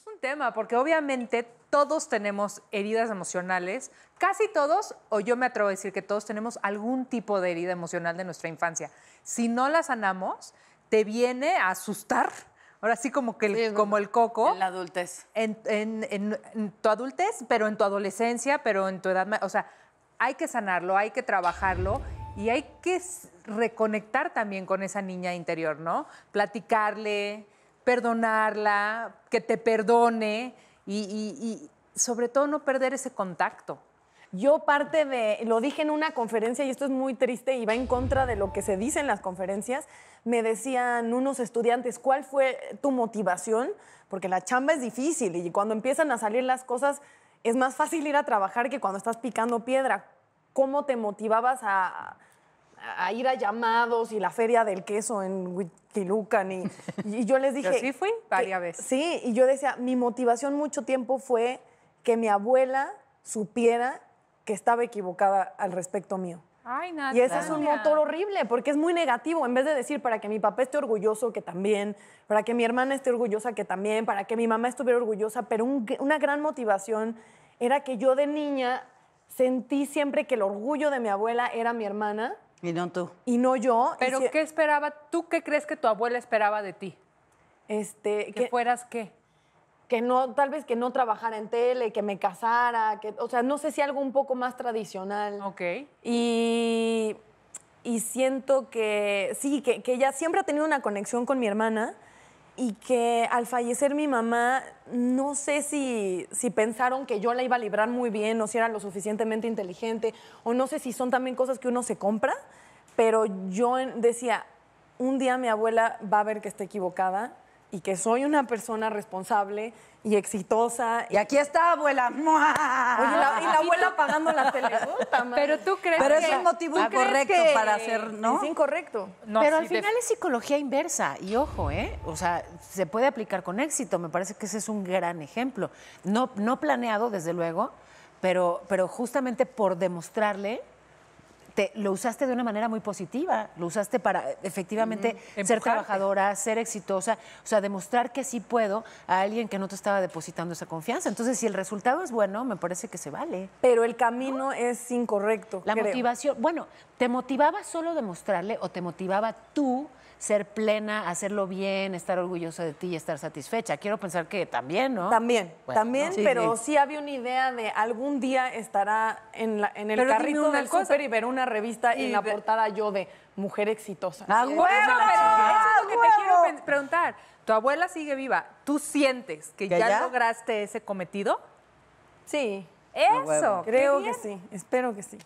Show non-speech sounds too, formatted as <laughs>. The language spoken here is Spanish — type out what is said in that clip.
Es un tema, porque obviamente todos tenemos heridas emocionales, casi todos, o yo me atrevo a decir que todos tenemos algún tipo de herida emocional de nuestra infancia. Si no la sanamos, te viene a asustar. Ahora sí, como que el, como el coco. En la adultez. en, tu adultez, pero en tu adolescencia, pero en tu edad. O sea, hay que sanarlo, hay que trabajarlo y hay que reconectar también con esa niña interior, ¿no? Platicarle, perdonarla, que te perdone y, sobre todo no perder ese contacto. Yo parte de, lo dije en una conferencia y esto es muy triste y va en contra de lo que se dice en las conferencias, me decían unos estudiantes, ¿cuál fue tu motivación? Porque la chamba es difícil y cuando empiezan a salir las cosas es más fácil ir a trabajar que cuando estás picando piedra. ¿Cómo te motivabas a, a ir a llamados y la feria del queso en Huitilucan. Y, yo les <laughs> dije... sí fui varias veces. Sí, y yo decía, mi motivación mucho tiempo fue que mi abuela supiera que estaba equivocada al respecto mío. Ay, nada. y ese es un motor horrible porque es muy negativo. En vez de decir para que mi papá esté orgulloso, que también, para que mi hermana esté orgullosa, que también, para que mi mamá estuviera orgullosa, pero una gran motivación era que yo de niña sentí siempre que el orgullo de mi abuela era mi hermana y no tú. Y no yo. Pero ¿qué esperaba? ¿Tú qué crees que tu abuela esperaba de ti? Este, que, fueras qué? Que no, tal vez que no trabajara en tele, que me casara, que, o sea, no sé si algo un poco más tradicional. Ok. Y, y siento que, sí, que, que ella siempre ha tenido una conexión con mi hermana, y que al fallecer mi mamá, no sé si, pensaron que yo la iba a librar muy bien o si era lo suficientemente inteligente, o no sé si son también cosas que uno se compra, pero yo decía, un día mi abuela va a ver que está equivocada y que soy una persona responsable y exitosa. Y aquí está, abuela. y la abuela pagando la tele. <laughs> Pero tú crees Pero es un motivo incorrecto para hacer, ¿no? Es incorrecto. Pero al final es psicología inversa. Y ojo, ¿eh? O sea, se puede aplicar con éxito. Me parece que ese es un gran ejemplo. No, no planeado, desde luego, pero, pero justamente por demostrarle este, lo usaste de una manera muy positiva, lo usaste para eh, efectivamente ser trabajadora, ser exitosa, o sea, demostrar que sí puedo a alguien que no te estaba depositando esa confianza. Entonces, si el resultado es bueno, me parece que se vale. Pero el camino es incorrecto. La motivación, bueno, ¿te motivaba solo demostrarle o te motivaba tú? ser plena, hacerlo bien, estar orgullosa de ti y estar satisfecha. Quiero pensar que también, ¿no? También, también, pero sí. había una idea de algún día estará en, el carrito del súper y ver una revista y, en la portada yo de mujer exitosa. ¡A ah, huevo! eso es lo que te ah, quiero preguntar. Tu abuela sigue viva. ¿Tú sientes que, ya lograste ese cometido? Sí. Ah, eso. Creo que sí. Espero que sí.